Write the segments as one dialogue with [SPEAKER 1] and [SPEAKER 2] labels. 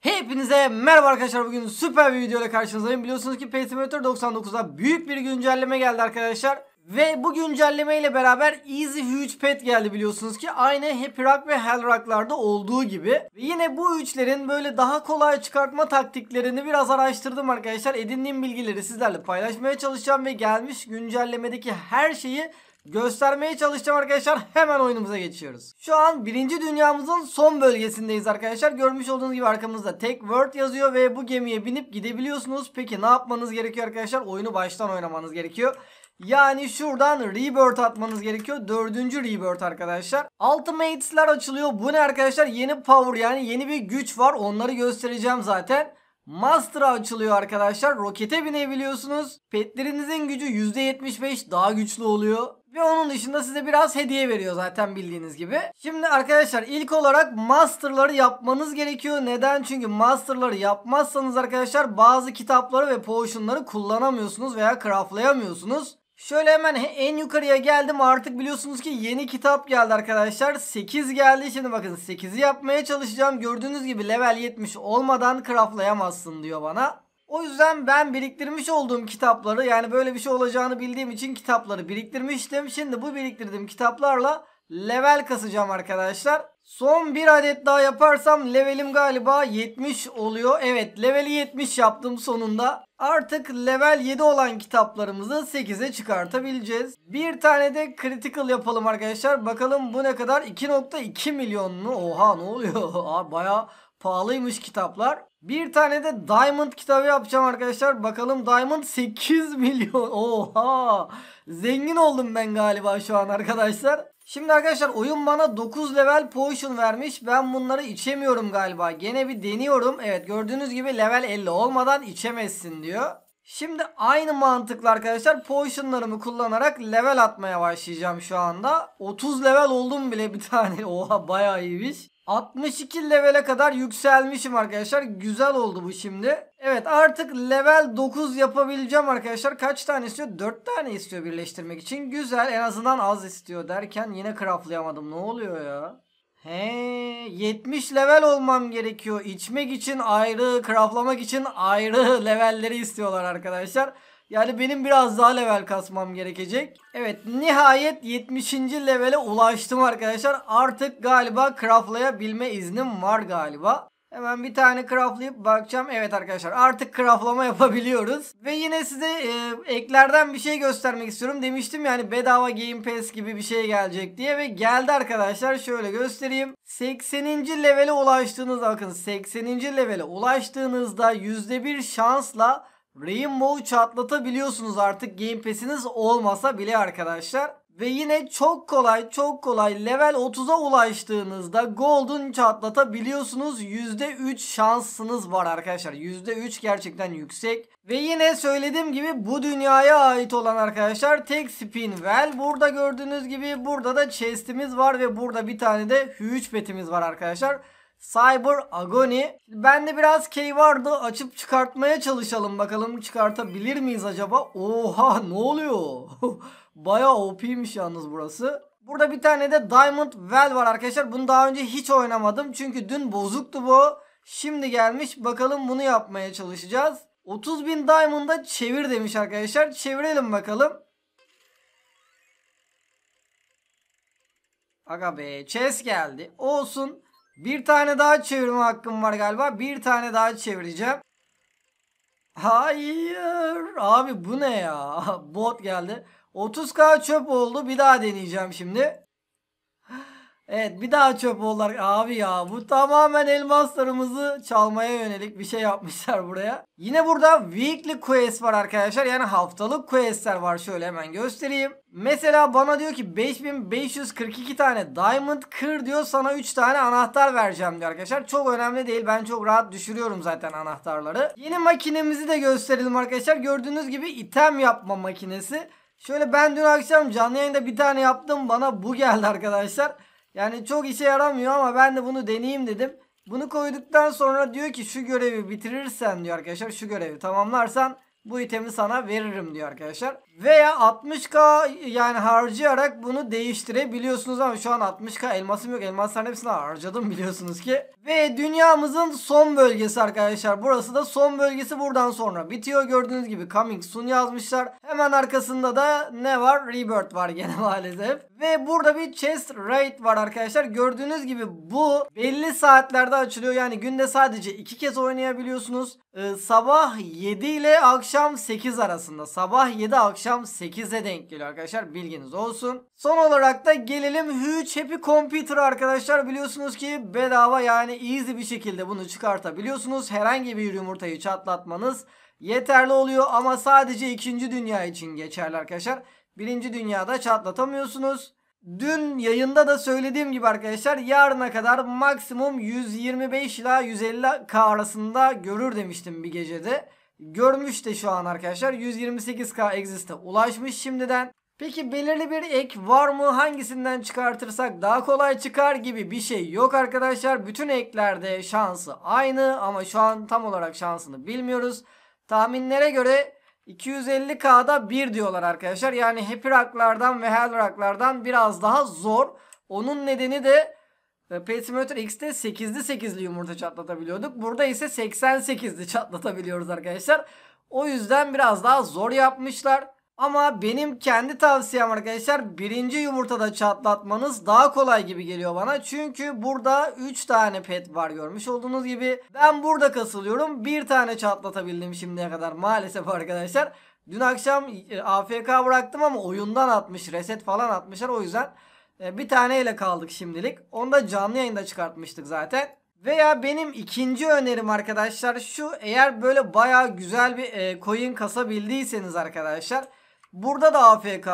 [SPEAKER 1] Hepinize merhaba arkadaşlar bugün süper bir video ile karşınızdayım. Biliyorsunuz ki Pay Simulator 99'a büyük bir güncelleme geldi arkadaşlar. Ve bu güncelleme ile beraber Easy Huge Pet geldi biliyorsunuz ki aynı Happy Rock ve Hell Rock'larda olduğu gibi. Ve yine bu üçlerin böyle daha kolay çıkartma taktiklerini biraz araştırdım arkadaşlar. Edindiğim bilgileri sizlerle paylaşmaya çalışacağım ve gelmiş güncellemedeki her şeyi göstermeye çalışacağım arkadaşlar. Hemen oyunumuza geçiyoruz. Şu an birinci dünyamızın son bölgesindeyiz arkadaşlar. Görmüş olduğunuz gibi arkamızda tek word yazıyor ve bu gemiye binip gidebiliyorsunuz. Peki ne yapmanız gerekiyor arkadaşlar? Oyunu baştan oynamanız gerekiyor. Yani şuradan Rebirth atmanız gerekiyor. Dördüncü Rebirth arkadaşlar. Ultimates'ler açılıyor. Bu ne arkadaşlar? Yeni power yani yeni bir güç var. Onları göstereceğim zaten. Master açılıyor arkadaşlar. Rokete binebiliyorsunuz. Petlerinizin gücü %75 daha güçlü oluyor. Ve onun dışında size biraz hediye veriyor zaten bildiğiniz gibi. Şimdi arkadaşlar ilk olarak masterları yapmanız gerekiyor. Neden? Çünkü masterları yapmazsanız arkadaşlar bazı kitapları ve potionları kullanamıyorsunuz veya craftlayamıyorsunuz. Şöyle hemen en yukarıya geldim artık biliyorsunuz ki yeni kitap geldi arkadaşlar 8 geldi şimdi bakın 8'i yapmaya çalışacağım gördüğünüz gibi level 70 olmadan craftlayamazsın diyor bana o yüzden ben biriktirmiş olduğum kitapları yani böyle bir şey olacağını bildiğim için kitapları biriktirmiştim. Şimdi bu biriktirdiğim kitaplarla level kasacağım arkadaşlar. Son bir adet daha yaparsam levelim galiba 70 oluyor. Evet leveli 70 yaptım sonunda. Artık level 7 olan kitaplarımızı 8'e çıkartabileceğiz. Bir tane de critical yapalım arkadaşlar. Bakalım bu ne kadar? 2.2 milyon mu? Oha ne oluyor? Baya pahalıymış kitaplar. Bir tane de Diamond kitabı yapacağım arkadaşlar. Bakalım Diamond 8 milyon. Oha! Zengin oldum ben galiba şu an arkadaşlar. Şimdi arkadaşlar oyun bana 9 level potion vermiş. Ben bunları içemiyorum galiba. Gene bir deniyorum. Evet gördüğünüz gibi level 50 olmadan içemezsin diyor. Şimdi aynı mantıkla arkadaşlar potionlarımı kullanarak level atmaya başlayacağım şu anda. 30 level oldum bile bir tane. Oha bayağı iyiymiş. 62 levele kadar yükselmişim arkadaşlar. Güzel oldu bu şimdi. Evet artık level 9 yapabileceğim arkadaşlar. Kaç tane istiyor? 4 tane istiyor birleştirmek için. Güzel en azından az istiyor derken yine craftlayamadım. Ne oluyor ya? He 70 level olmam gerekiyor. İçmek için ayrı, craftlamak için ayrı levelleri istiyorlar arkadaşlar. Yani benim biraz daha level kasmam gerekecek. Evet nihayet 70. levele ulaştım arkadaşlar. Artık galiba craftlayabilme iznim var galiba. Hemen bir tane craftlayıp bakacağım. Evet arkadaşlar artık craftlama yapabiliyoruz. Ve yine size e, eklerden bir şey göstermek istiyorum. Demiştim yani bedava Game Pass gibi bir şey gelecek diye. Ve geldi arkadaşlar şöyle göstereyim. 80. levele ulaştığınızda bakın 80. levele ulaştığınızda %1 şansla Rainbow'u çatlatabiliyorsunuz artık Game Pass'iniz olmasa bile arkadaşlar. Ve yine çok kolay çok kolay level 30'a ulaştığınızda Golden çatlatabiliyorsunuz. %3 şansınız var arkadaşlar. %3 gerçekten yüksek. Ve yine söylediğim gibi bu dünyaya ait olan arkadaşlar tek spin well. Burada gördüğünüz gibi burada da chestimiz var ve burada bir tane de huge betimiz var arkadaşlar. Cyber Agony. Ben de biraz key vardı. Açıp çıkartmaya çalışalım. Bakalım çıkartabilir miyiz acaba? Oha ne oluyor? Baya OP'ymiş yalnız burası. Burada bir tane de Diamond Well var arkadaşlar. Bunu daha önce hiç oynamadım. Çünkü dün bozuktu bu. Şimdi gelmiş. Bakalım bunu yapmaya çalışacağız. 30.000 Diamond'a çevir demiş arkadaşlar. Çevirelim bakalım. Aga be chess geldi. Olsun. Bir tane daha çevirme hakkım var galiba. Bir tane daha çevireceğim. Hayır. Abi bu ne ya? Bot geldi. 30k çöp oldu. Bir daha deneyeceğim şimdi. Evet bir daha çöp olarak abi ya bu tamamen elmaslarımızı çalmaya yönelik bir şey yapmışlar buraya. Yine burada weekly quest var arkadaşlar yani haftalık questler var şöyle hemen göstereyim. Mesela bana diyor ki 5542 tane diamond kır diyor sana 3 tane anahtar vereceğim diyor arkadaşlar. Çok önemli değil ben çok rahat düşürüyorum zaten anahtarları. Yeni makinemizi de gösterelim arkadaşlar gördüğünüz gibi item yapma makinesi. Şöyle ben dün akşam canlı yayında bir tane yaptım bana bu geldi arkadaşlar. Yani çok işe yaramıyor ama ben de bunu deneyeyim dedim. Bunu koyduktan sonra diyor ki şu görevi bitirirsen diyor arkadaşlar şu görevi tamamlarsan bu itemi sana veririm diyor arkadaşlar. Veya 60k yani harcayarak bunu değiştirebiliyorsunuz ama şu an 60k elmasım yok. Elmasların hepsini harcadım biliyorsunuz ki. Ve dünyamızın son bölgesi arkadaşlar. Burası da son bölgesi buradan sonra bitiyor. Gördüğünüz gibi coming soon yazmışlar. Hemen arkasında da ne var? Rebirth var gene maalesef. Ve burada bir chest raid var arkadaşlar. Gördüğünüz gibi bu belli saatlerde açılıyor. Yani günde sadece iki kez oynayabiliyorsunuz. Ee, sabah 7 ile akşam akşam 8 arasında sabah 7 akşam 8'e denk geliyor arkadaşlar bilginiz olsun. Son olarak da gelelim Huge Happy Computer arkadaşlar biliyorsunuz ki bedava yani easy bir şekilde bunu çıkartabiliyorsunuz. Herhangi bir yumurtayı çatlatmanız yeterli oluyor ama sadece 2. dünya için geçerli arkadaşlar. 1. dünyada çatlatamıyorsunuz. Dün yayında da söylediğim gibi arkadaşlar yarına kadar maksimum 125 ila 150 k arasında görür demiştim bir gecede görmüş de şu an arkadaşlar. 128k existe ulaşmış şimdiden. Peki belirli bir ek var mı? Hangisinden çıkartırsak daha kolay çıkar gibi bir şey yok arkadaşlar. Bütün eklerde şansı aynı ama şu an tam olarak şansını bilmiyoruz. Tahminlere göre 250k'da 1 diyorlar arkadaşlar. Yani Happy Rock'lardan ve Hell Rock'lardan biraz daha zor. Onun nedeni de ee, pet Simulator X'te 8'li 8'li yumurta çatlatabiliyorduk. Burada ise 88'li çatlatabiliyoruz arkadaşlar. O yüzden biraz daha zor yapmışlar. Ama benim kendi tavsiyem arkadaşlar birinci yumurtada çatlatmanız daha kolay gibi geliyor bana. Çünkü burada 3 tane pet var görmüş olduğunuz gibi. Ben burada kasılıyorum. Bir tane çatlatabildim şimdiye kadar maalesef arkadaşlar. Dün akşam e, AFK bıraktım ama oyundan atmış reset falan atmışlar o yüzden... E, bir taneyle kaldık şimdilik. Onu da canlı yayında çıkartmıştık zaten. Veya benim ikinci önerim arkadaşlar şu eğer böyle baya güzel bir e, coin kasabildiyseniz arkadaşlar burada da AFK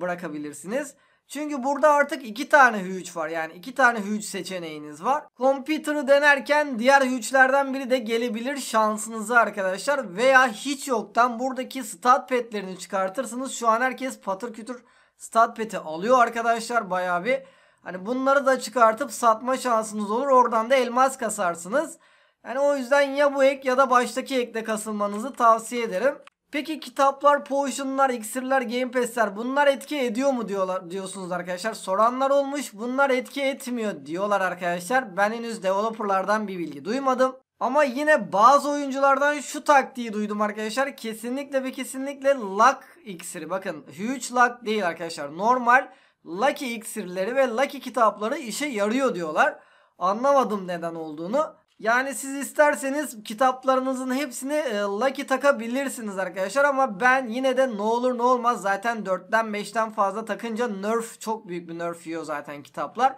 [SPEAKER 1] bırakabilirsiniz. Çünkü burada artık iki tane hüç var yani iki tane hüç seçeneğiniz var. Computer'ı denerken diğer hüçlerden biri de gelebilir şansınızı arkadaşlar veya hiç yoktan buradaki stat petlerini çıkartırsınız. Şu an herkes patır kütür Statpet'i alıyor arkadaşlar bayağı bir. Hani bunları da çıkartıp satma şansınız olur. Oradan da elmas kasarsınız. Yani o yüzden ya bu ek ya da baştaki ekle kasılmanızı tavsiye ederim. Peki kitaplar, potionlar, iksirler, game pass'ler bunlar etki ediyor mu diyorlar diyorsunuz arkadaşlar. Soranlar olmuş bunlar etki etmiyor diyorlar arkadaşlar. Ben henüz developerlardan bir bilgi duymadım. Ama yine bazı oyunculardan şu taktiği duydum arkadaşlar. Kesinlikle ve kesinlikle luck iksiri. Bakın huge luck değil arkadaşlar. Normal lucky iksirleri ve lucky kitapları işe yarıyor diyorlar. Anlamadım neden olduğunu. Yani siz isterseniz kitaplarınızın hepsini e, lucky takabilirsiniz arkadaşlar ama ben yine de ne olur ne olmaz zaten 4'ten 5'ten fazla takınca nerf çok büyük bir nerf yiyor zaten kitaplar.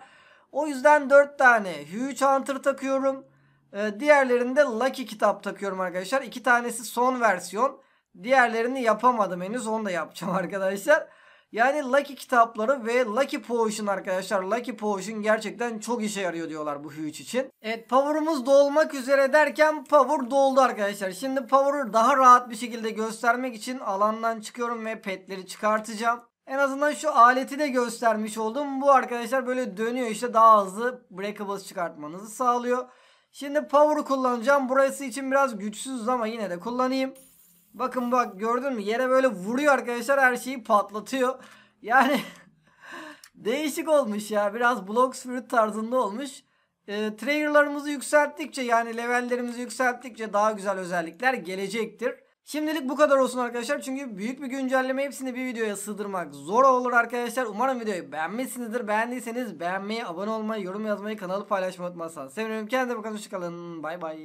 [SPEAKER 1] O yüzden 4 tane huge hunter takıyorum. Ee, diğerlerinde Lucky kitap takıyorum arkadaşlar. İki tanesi son versiyon. Diğerlerini yapamadım henüz. Onu da yapacağım arkadaşlar. Yani Lucky kitapları ve Lucky Potion arkadaşlar. Lucky Potion gerçekten çok işe yarıyor diyorlar bu Huge için. Evet Power'umuz dolmak üzere derken Power doldu arkadaşlar. Şimdi Power'ı daha rahat bir şekilde göstermek için alandan çıkıyorum ve petleri çıkartacağım. En azından şu aleti de göstermiş oldum. Bu arkadaşlar böyle dönüyor işte daha hızlı breakables çıkartmanızı sağlıyor. Şimdi power'ı kullanacağım. Burası için biraz güçsüz ama yine de kullanayım. Bakın bak gördün mü? Yere böyle vuruyor arkadaşlar. Her şeyi patlatıyor. Yani değişik olmuş ya. Biraz Block Spirit tarzında olmuş. E, ee, triggerlarımızı yükselttikçe yani levellerimizi yükselttikçe daha güzel özellikler gelecektir. Şimdilik bu kadar olsun arkadaşlar. Çünkü büyük bir güncelleme hepsini bir videoya sığdırmak zor olur arkadaşlar. Umarım videoyu beğenmişsinizdir. Beğendiyseniz beğenmeyi, abone olmayı, yorum yazmayı, kanalı paylaşmayı unutmazsanız. Sevinirim. Kendinize bakın. Hoşçakalın. Bay bay.